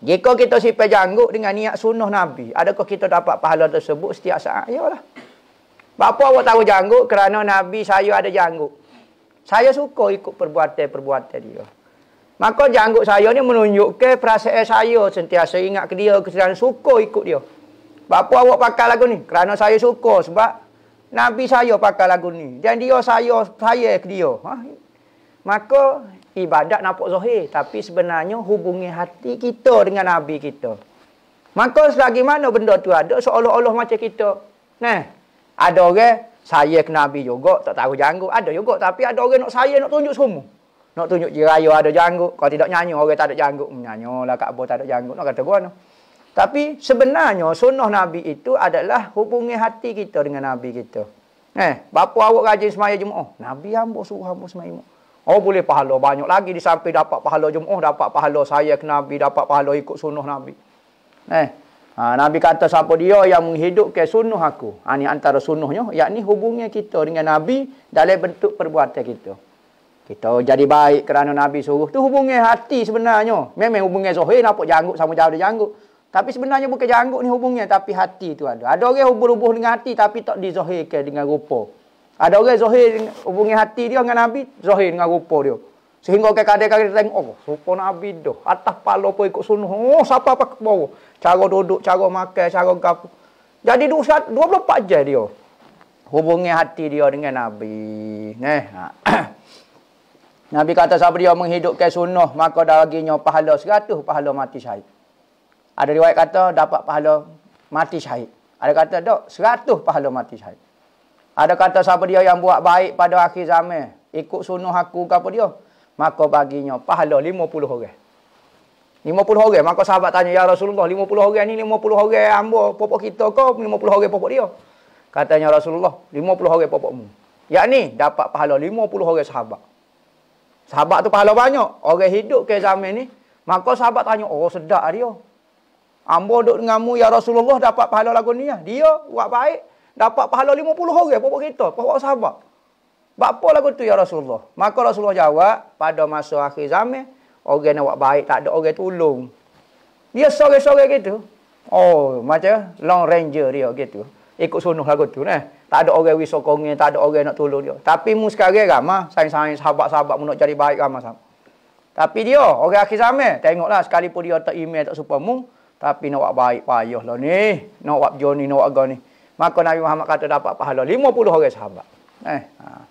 Jika kita sipai janggut dengan niat sunnah Nabi, adakah kita dapat pahala tersebut setiap saat? lah. Bapa awak tahu janggut kerana Nabi saya ada janggut. Saya suka ikut perbuatan-perbuatan dia. Maka janggut saya ni menunjukkan perasaan saya sentiasa ingat ke dia kerana suka ikut dia. Bapa awak pakai lagu ni kerana saya suka sebab Nabi saya pakai lagu ni. Dan dia saya saya ke dia. Ha? Maka ibadat nampak zahir tapi sebenarnya hubungi hati kita dengan nabi kita. Maka selagi mana benda tu ada seolah-olah macam kita. Nah, ada orang saya ke nabi juga tak tahu janggu ada juga tapi ada orang nak saya nak tunjuk semua. Nak tunjuk jiraya ada janggu. kalau tidak nyanyi orang tak ada janggut, menyanyolah hmm, kat apa tak ada janggu. nak kata gua Tapi sebenarnya sunnah nabi itu adalah hubungi hati kita dengan nabi kita. Eh, bapa awak rajin semaya Jumaat. Oh, nabi hamba suruh hamba semaya Jumaat. Oh boleh pahala banyak lagi di samping dapat pahala jumuh, dapat pahala saya ke Nabi, dapat pahala ikut sunnah Nabi. Eh. Ha, Nabi kata siapa dia yang menghidupkan sunnah aku. Ha, ini antara sunnahnya, yakni hubungnya kita dengan Nabi dalam bentuk perbuatan kita. Kita jadi baik kerana Nabi suruh. Tu hubungnya hati sebenarnya. Memang hubungnya Zohir nampak janggut sama jauh dia janggut. Tapi sebenarnya bukan janggut ni hubungnya. Tapi hati tu ada. Ada orang hubung-hubung dengan hati tapi tak dizohirkan dengan rupa. Ada orang zahir hubungi hati dia dengan Nabi, zahir dengan rupa dia. Sehingga ke kadang-kadang tengok, oh, rupa Nabi dah. Atas pala pun ikut sunuh. Oh, siapa apa kebawa. Cara duduk, cara makan, cara gapu. Jadi dua 24 jam dia. Hubungi hati dia dengan Nabi. neh ha. Nabi kata siapa dia menghidupkan sunnah maka daginya pahala 100 pahala mati syahid. Ada riwayat kata dapat pahala mati syahid. Ada kata tak 100 pahala mati syahid. Ada kata siapa dia yang buat baik pada akhir zaman. Ikut sunuh aku ke apa dia. Maka baginya pahala 50 orang. puluh orang. Maka sahabat tanya, Ya Rasulullah, lima puluh orang ni lima puluh orang ambo popok kita ke 50 orang popok dia? Katanya ya Rasulullah, lima puluh orang popokmu. Yang ni dapat pahala puluh orang sahabat. Sahabat tu pahala banyak. Orang hidup ke zaman ni. Maka sahabat tanya, oh sedap dia. Ambo duduk denganmu, Ya Rasulullah dapat pahala lagu ni. Ya? Dia buat baik dapat pahala 50 orang bawa kereta, bawa sahabat. Bak apa lagu tu ya Rasulullah? Maka Rasulullah jawab, pada masa akhir zaman, orang nak buat baik tak ada orang tolong. Dia sore-sore gitu. Oh, macam long ranger dia gitu. Ikut sunuh lagu tu nah. Tak ada orang wis sokongnya, tak ada orang nak tolong dia. Tapi mu sekarang ramah, sayang-sayang sahabat-sahabat mu nak cari baik ramah sama. Tapi dia, orang akhir zaman, tengoklah sekalipun dia tak email tak supa mu, tapi nak buat baik payahlah ni. Nak buat joni, nak buat ni. Maka Nabi Muhammad kata dapat pahala 50 orang sahabat. Eh, ha.